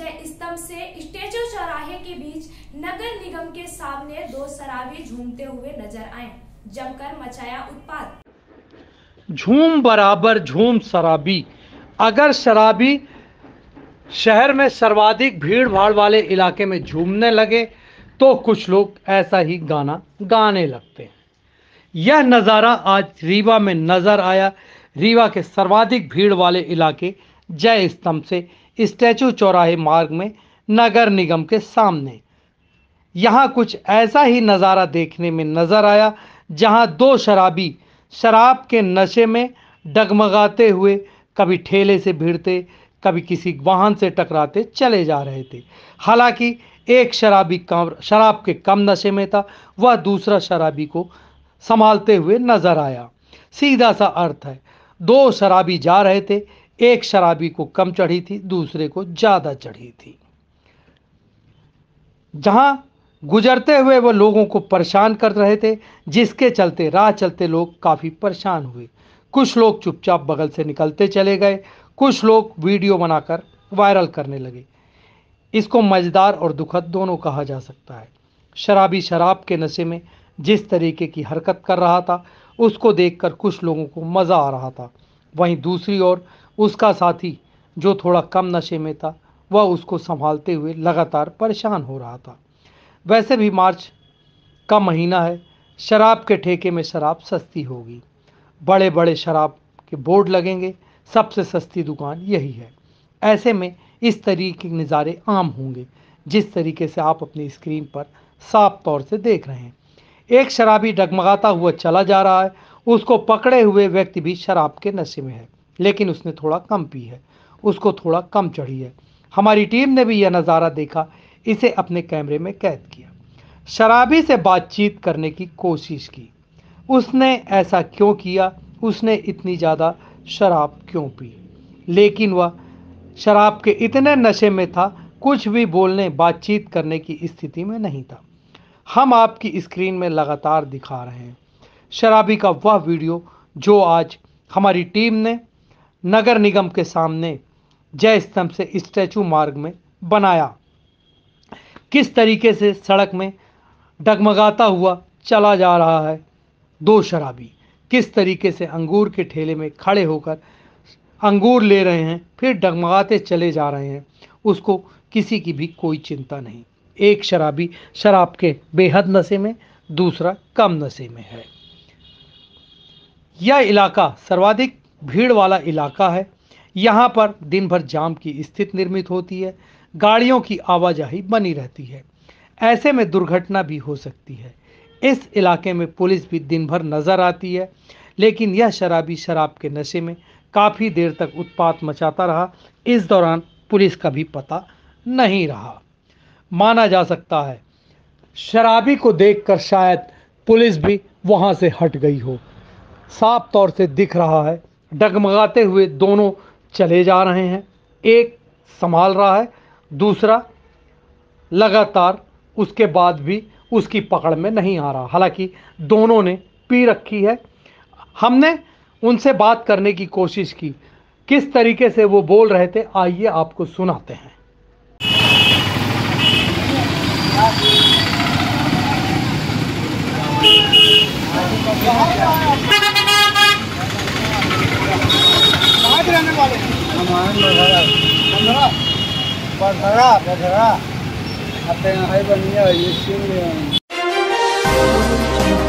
विजय स्तंभ से स्टेचू चौराहे के बीच नगर निगम के सामने दो शराबी झूमते हुए नजर आए जमकर मचाया उत्पाद झूम बराबर झूम शराबी अगर शराबी शहर में सर्वाधिक भीड़ भाड़ वाले इलाके में झूमने लगे तो कुछ लोग ऐसा ही गाना गाने लगते हैं यह नज़ारा आज रीवा में नज़र आया रीवा के सर्वाधिक भीड़ वाले इलाके जय स्तंभ से स्टैचू चौराहे मार्ग में नगर निगम के सामने यहाँ कुछ ऐसा ही नज़ारा देखने में नज़र आया जहां दो शराबी शराब के नशे में डगमगाते हुए कभी ठेले से भिड़ते कभी किसी वाहन से टकराते चले जा रहे थे हालांकि एक शराबी कम शराब के कम नशे में था वह दूसरा शराबी को संभालते हुए नजर आया सीधा सा अर्थ है दो शराबी जा रहे थे एक शराबी को कम चढ़ी थी दूसरे को ज़्यादा चढ़ी थी जहां गुजरते हुए वह लोगों को परेशान कर रहे थे जिसके चलते राह चलते लोग काफ़ी परेशान हुए कुछ लोग चुपचाप बगल से निकलते चले गए कुछ लोग वीडियो बनाकर वायरल करने लगे इसको मज़ेदार और दुखद दोनों कहा जा सकता है शराबी शराब के नशे में जिस तरीके की हरकत कर रहा था उसको देखकर कुछ लोगों को मज़ा आ रहा था वहीं दूसरी ओर उसका साथी जो थोड़ा कम नशे में था वह उसको संभालते हुए लगातार परेशान हो रहा था वैसे भी मार्च का महीना है शराब के ठेके में शराब सस्ती होगी बड़े बड़े शराब के बोर्ड लगेंगे सबसे सस्ती दुकान यही है ऐसे में इस तरीके के नज़ारे आम होंगे जिस तरीके से आप अपनी स्क्रीन पर साफ तौर से देख रहे हैं एक शराबी डगमगाता हुआ चला जा रहा है उसको पकड़े हुए व्यक्ति भी शराब के नशे में है लेकिन उसने थोड़ा कम पी है उसको थोड़ा कम चढ़ी है हमारी टीम ने भी यह नज़ारा देखा इसे अपने कैमरे में कैद किया शराबी से बातचीत करने की कोशिश की उसने ऐसा क्यों किया उसने इतनी ज़्यादा शराब क्यों पी लेकिन वह शराब के इतने नशे में था कुछ भी बोलने बातचीत करने की स्थिति में नहीं था हम आपकी स्क्रीन में लगातार दिखा रहे हैं शराबी का वह वीडियो जो आज हमारी टीम ने नगर निगम के सामने जय स्तंभ से स्टैचू मार्ग में बनाया किस तरीके से सड़क में डगमगाता हुआ चला जा रहा है दो शराबी किस तरीके से अंगूर के ठेले में खड़े होकर अंगूर ले रहे हैं फिर डगमगाते चले जा रहे हैं उसको किसी की भी कोई चिंता नहीं एक शराबी शराब के बेहद नशे में दूसरा कम नशे में है यह इलाका सर्वाधिक भीड़ वाला इलाका है यहाँ पर दिन भर जाम की स्थिति निर्मित होती है गाड़ियों की आवाजाही बनी रहती है ऐसे में दुर्घटना भी हो सकती है इस इलाके में पुलिस भी दिन भर नज़र आती है लेकिन यह शराबी शराब के नशे में काफ़ी देर तक उत्पात मचाता रहा इस दौरान पुलिस का भी पता नहीं रहा माना जा सकता है शराबी को देखकर शायद पुलिस भी वहाँ से हट गई हो साफ तौर से दिख रहा है डगमगाते हुए दोनों चले जा रहे हैं एक संभाल रहा है दूसरा लगातार उसके बाद भी उसकी पकड़ में नहीं आ रहा हालांकि दोनों ने पी रखी है हमने उनसे बात करने की कोशिश की किस तरीके से वो बोल रहे थे आइए आपको सुनाते हैं Masarap. Masarap, masarap. At yung haiba niya, yung yun.